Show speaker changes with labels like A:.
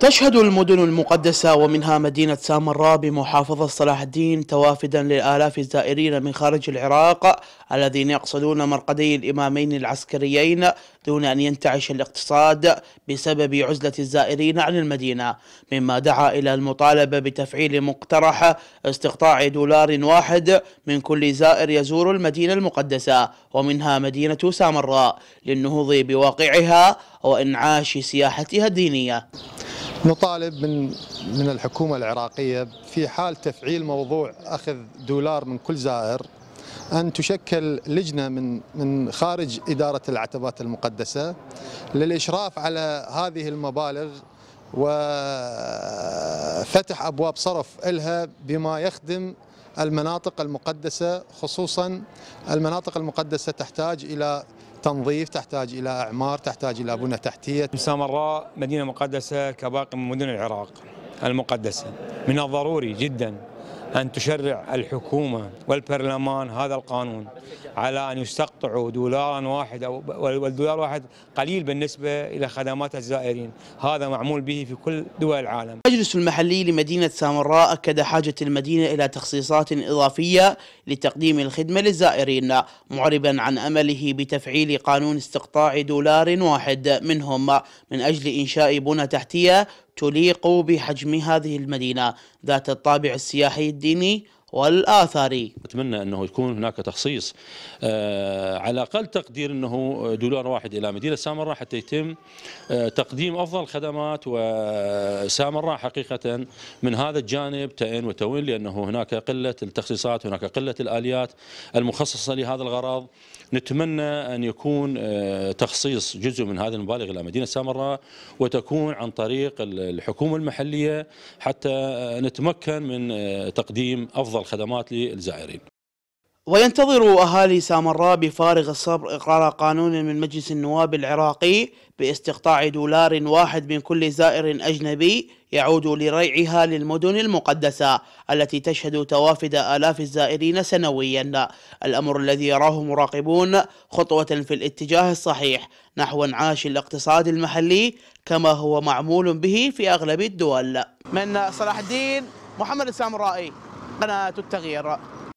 A: تشهد المدن المقدسة ومنها مدينة سامراء بمحافظة صلاح الدين توافدا للآلاف الزائرين من خارج العراق الذين يقصدون مرقدي الإمامين العسكريين دون أن ينتعش الاقتصاد بسبب عزلة الزائرين عن المدينة مما دعا إلى المطالبة بتفعيل مقترح استقطاع دولار واحد من كل زائر يزور المدينة المقدسة ومنها مدينة سامراء للنهوض بواقعها وإنعاش سياحتها الدينية
B: نطالب من من الحكومه العراقيه في حال تفعيل موضوع اخذ دولار من كل زائر ان تشكل لجنه من من خارج اداره العتبات المقدسه للاشراف على هذه المبالغ وفتح ابواب صرف لها بما يخدم المناطق المقدسه خصوصا المناطق
C: المقدسه تحتاج الى تنظيف تحتاج إلى أعمار تحتاج إلى بنى تحتية سامراء مدينة مقدسة كباقي من مدن العراق المقدسة من الضروري جداً أن تشرع الحكومة والبرلمان هذا القانون على أن يستقطعوا دولارا واحد والدولار واحد قليل بالنسبة إلى خدمات الزائرين هذا معمول به في كل
A: دول العالم المجلس المحلي لمدينة سامراء أكد حاجة المدينة إلى تخصيصات إضافية لتقديم الخدمة للزائرين معربا عن أمله بتفعيل قانون استقطاع دولار واحد منهم من أجل إنشاء بنى تحتية تليق بحجم هذه المدينة ذات الطابع السياحي الديني والاثري. اتمنى انه يكون هناك تخصيص
D: آه، على أقل تقدير انه دولار واحد الى مدينه سامراء حتى يتم آه، تقديم افضل الخدمات وسامراء حقيقه من هذا الجانب تأين وتوين لانه هناك قله التخصيصات، هناك قله الاليات المخصصه لهذا الغرض. نتمنى ان يكون آه، تخصيص جزء من هذه المبالغ الى مدينه سامراء وتكون عن طريق الحكومه المحليه حتى نتمكن من تقديم افضل أفضل خدمات للزائرين
A: وينتظر أهالي سامراء بفارغ الصبر إقرار قانون من مجلس النواب العراقي باستقطاع دولار واحد من كل زائر أجنبي يعود لريعها للمدن المقدسة التي تشهد توافد آلاف الزائرين سنويا الأمر الذي يراه مراقبون خطوة في الاتجاه الصحيح نحو انعاش الاقتصاد المحلي كما هو معمول به في أغلب الدول من صلاح الدين محمد السامرائي قناة التغيير